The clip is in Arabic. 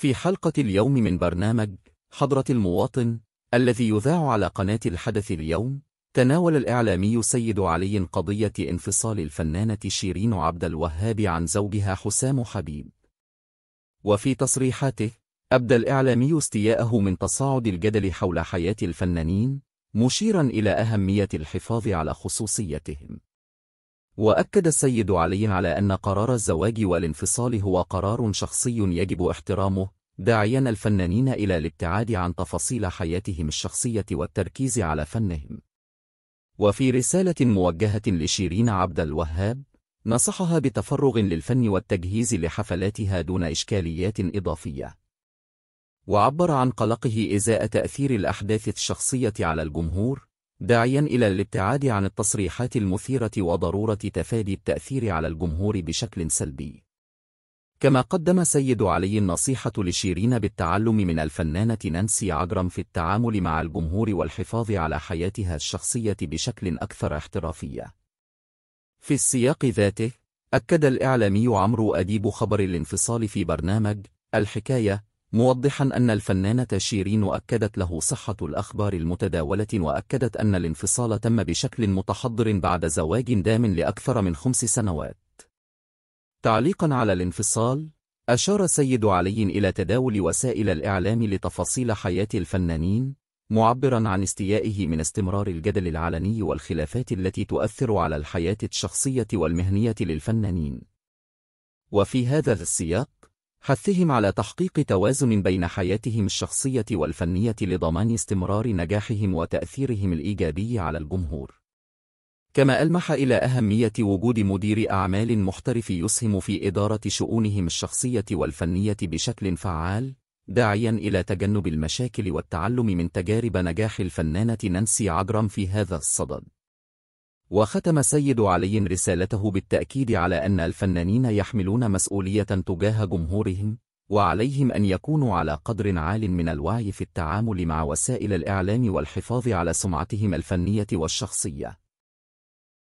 في حلقة اليوم من برنامج حضرة المواطن الذي يذاع على قناة الحدث اليوم تناول الإعلامي سيد علي قضية انفصال الفنانة شيرين عبد الوهاب عن زوجها حسام حبيب وفي تصريحاته أبدى الإعلامي استياءه من تصاعد الجدل حول حياة الفنانين مشيرا إلى أهمية الحفاظ على خصوصيتهم وأكد السيد علي على أن قرار الزواج والانفصال هو قرار شخصي يجب احترامه داعيا الفنانين إلى الابتعاد عن تفاصيل حياتهم الشخصية والتركيز على فنهم وفي رسالة موجهة لشيرين عبد الوهاب نصحها بتفرغ للفن والتجهيز لحفلاتها دون إشكاليات إضافية وعبر عن قلقه إزاء تأثير الأحداث الشخصية على الجمهور داعيا إلى الابتعاد عن التصريحات المثيرة وضرورة تفادي التأثير على الجمهور بشكل سلبي كما قدم سيد علي النصيحة لشيرين بالتعلم من الفنانة نانسي عجرم في التعامل مع الجمهور والحفاظ على حياتها الشخصية بشكل أكثر احترافية. في السياق ذاته، أكد الإعلامي عمرو أديب خبر الانفصال في برنامج الحكاية موضحا أن الفنانة شيرين أكدت له صحة الأخبار المتداولة وأكدت أن الانفصال تم بشكل متحضر بعد زواج دام لأكثر من خمس سنوات تعليقا على الانفصال أشار سيد علي إلى تداول وسائل الإعلام لتفاصيل حياة الفنانين معبرا عن استيائه من استمرار الجدل العلني والخلافات التي تؤثر على الحياة الشخصية والمهنية للفنانين وفي هذا السياق حثهم على تحقيق توازن بين حياتهم الشخصية والفنية لضمان استمرار نجاحهم وتأثيرهم الإيجابي على الجمهور. كما ألمح إلى أهمية وجود مدير أعمال محترف يسهم في إدارة شؤونهم الشخصية والفنية بشكل فعال، داعيا إلى تجنب المشاكل والتعلم من تجارب نجاح الفنانة نانسي عجرم في هذا الصدد. وختم السيد علي رسالته بالتأكيد على أن الفنانين يحملون مسؤولية تجاه جمهورهم وعليهم أن يكونوا على قدر عال من الوعي في التعامل مع وسائل الإعلام والحفاظ على سمعتهم الفنية والشخصية